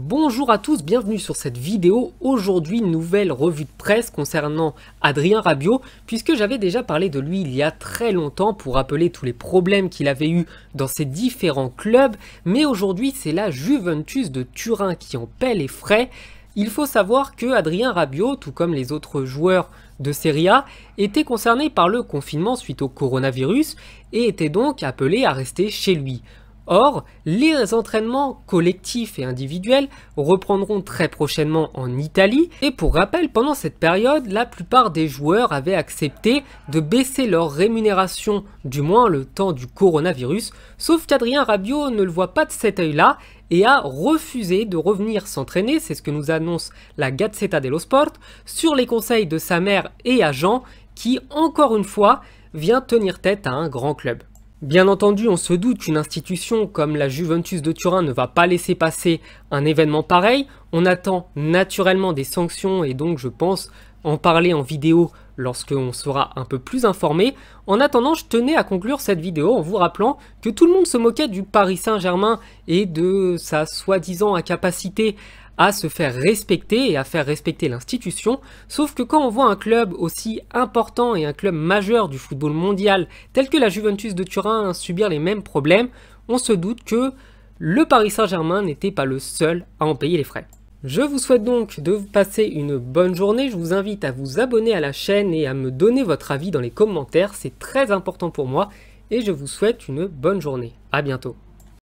Bonjour à tous, bienvenue sur cette vidéo. Aujourd'hui, nouvelle revue de presse concernant Adrien Rabiot, puisque j'avais déjà parlé de lui il y a très longtemps pour rappeler tous les problèmes qu'il avait eu dans ses différents clubs, mais aujourd'hui, c'est la Juventus de Turin qui en paie les frais. Il faut savoir que Adrien Rabiot, tout comme les autres joueurs de Serie A, était concerné par le confinement suite au coronavirus et était donc appelé à rester chez lui. Or, les entraînements collectifs et individuels reprendront très prochainement en Italie et pour rappel, pendant cette période, la plupart des joueurs avaient accepté de baisser leur rémunération, du moins le temps du coronavirus, sauf qu'Adrien Rabiot ne le voit pas de cet œil-là et a refusé de revenir s'entraîner, c'est ce que nous annonce la Gazzetta dello Sport, sur les conseils de sa mère et agent qui, encore une fois, vient tenir tête à un grand club. Bien entendu, on se doute qu'une institution comme la Juventus de Turin ne va pas laisser passer un événement pareil. On attend naturellement des sanctions et donc je pense en parler en vidéo lorsqu'on sera un peu plus informé. En attendant, je tenais à conclure cette vidéo en vous rappelant que tout le monde se moquait du Paris Saint-Germain et de sa soi-disant incapacité à se faire respecter et à faire respecter l'institution. Sauf que quand on voit un club aussi important et un club majeur du football mondial tel que la Juventus de Turin subir les mêmes problèmes, on se doute que le Paris Saint-Germain n'était pas le seul à en payer les frais. Je vous souhaite donc de vous passer une bonne journée, je vous invite à vous abonner à la chaîne et à me donner votre avis dans les commentaires, c'est très important pour moi et je vous souhaite une bonne journée. A bientôt